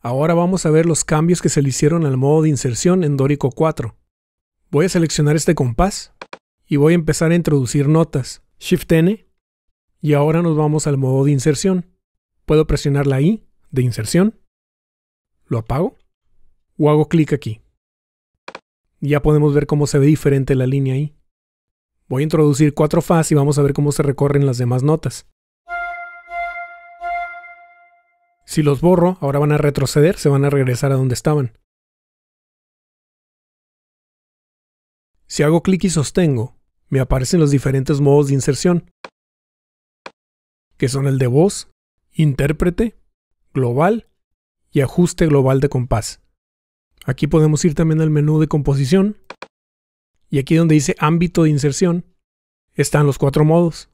Ahora vamos a ver los cambios que se le hicieron al modo de inserción en Dórico 4. Voy a seleccionar este compás y voy a empezar a introducir notas. Shift N y ahora nos vamos al modo de inserción. Puedo presionar la I de inserción, lo apago o hago clic aquí. Ya podemos ver cómo se ve diferente la línea I. Voy a introducir cuatro fas y vamos a ver cómo se recorren las demás notas. Si los borro, ahora van a retroceder, se van a regresar a donde estaban. Si hago clic y sostengo, me aparecen los diferentes modos de inserción, que son el de voz, intérprete, global y ajuste global de compás. Aquí podemos ir también al menú de composición y aquí donde dice ámbito de inserción están los cuatro modos.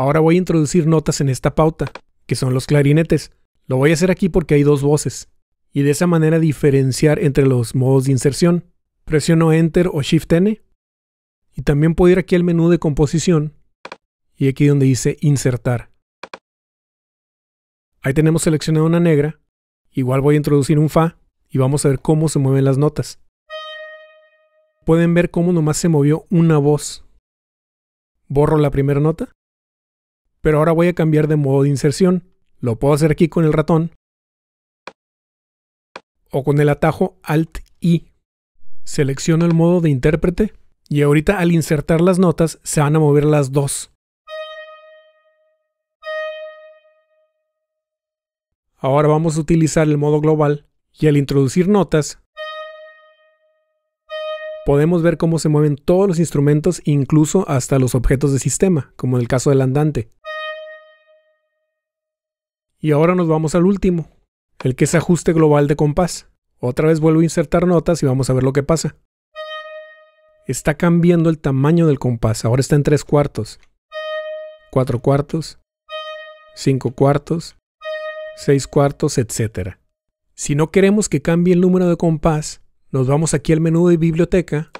Ahora voy a introducir notas en esta pauta, que son los clarinetes. Lo voy a hacer aquí porque hay dos voces, y de esa manera diferenciar entre los modos de inserción. Presiono Enter o Shift N, y también puedo ir aquí al menú de composición, y aquí donde dice Insertar. Ahí tenemos seleccionada una negra, igual voy a introducir un Fa, y vamos a ver cómo se mueven las notas. Pueden ver cómo nomás se movió una voz. Borro la primera nota pero ahora voy a cambiar de modo de inserción. Lo puedo hacer aquí con el ratón o con el atajo Alt-I. Selecciono el modo de intérprete y ahorita al insertar las notas se van a mover las dos. Ahora vamos a utilizar el modo global y al introducir notas podemos ver cómo se mueven todos los instrumentos incluso hasta los objetos de sistema, como en el caso del andante. Y ahora nos vamos al último, el que es ajuste global de compás. Otra vez vuelvo a insertar notas y vamos a ver lo que pasa. Está cambiando el tamaño del compás, ahora está en 3 cuartos, 4 cuartos, 5 cuartos, 6 cuartos, etc. Si no queremos que cambie el número de compás, nos vamos aquí al menú de biblioteca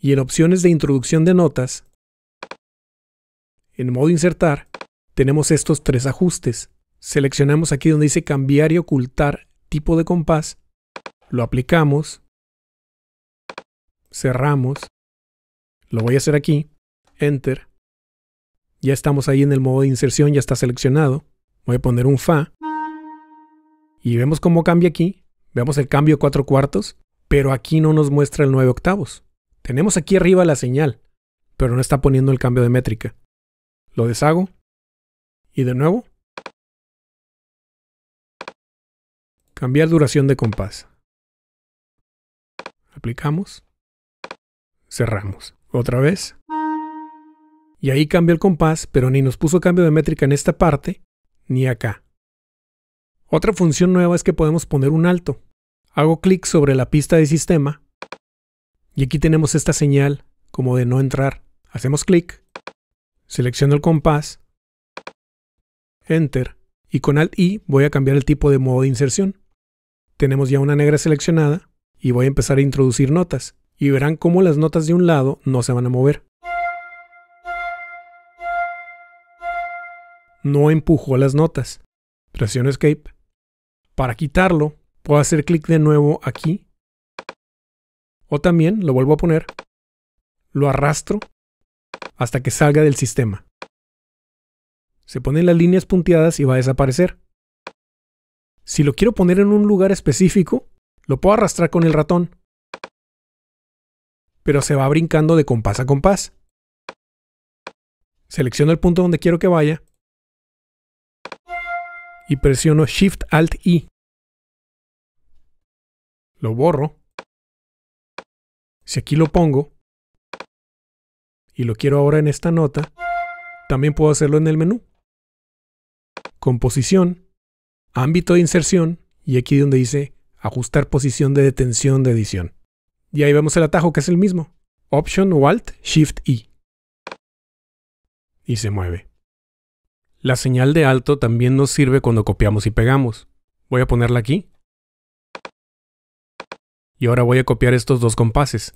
y en opciones de introducción de notas, en modo insertar, tenemos estos tres ajustes. Seleccionamos aquí donde dice cambiar y ocultar tipo de compás. Lo aplicamos. Cerramos. Lo voy a hacer aquí. Enter. Ya estamos ahí en el modo de inserción, ya está seleccionado. Voy a poner un Fa. Y vemos cómo cambia aquí. vemos el cambio 4 cuartos, pero aquí no nos muestra el 9 octavos. Tenemos aquí arriba la señal, pero no está poniendo el cambio de métrica. Lo deshago. Y de nuevo, Cambiar duración de compás. Aplicamos. Cerramos. Otra vez. Y ahí cambia el compás, pero ni nos puso cambio de métrica en esta parte, ni acá. Otra función nueva es que podemos poner un alto. Hago clic sobre la pista de sistema y aquí tenemos esta señal como de no entrar. Hacemos clic, selecciono el compás, Enter y con Alt-I voy a cambiar el tipo de modo de inserción tenemos ya una negra seleccionada y voy a empezar a introducir notas. Y verán cómo las notas de un lado no se van a mover. No empujo las notas. Presiono Escape. Para quitarlo, puedo hacer clic de nuevo aquí. O también lo vuelvo a poner. Lo arrastro hasta que salga del sistema. Se ponen las líneas punteadas y va a desaparecer si lo quiero poner en un lugar específico, lo puedo arrastrar con el ratón. Pero se va brincando de compás a compás. Selecciono el punto donde quiero que vaya y presiono Shift Alt I. Lo borro. Si aquí lo pongo y lo quiero ahora en esta nota, también puedo hacerlo en el menú. Composición, ámbito de inserción y aquí donde dice ajustar posición de detención de edición. Y ahí vemos el atajo que es el mismo. Option, Alt, Shift, I. Y se mueve. La señal de alto también nos sirve cuando copiamos y pegamos. Voy a ponerla aquí. Y ahora voy a copiar estos dos compases.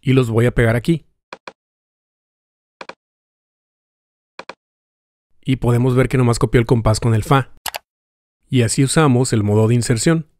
Y los voy a pegar aquí. y podemos ver que nomás copió el compás con el Fa. Y así usamos el modo de inserción.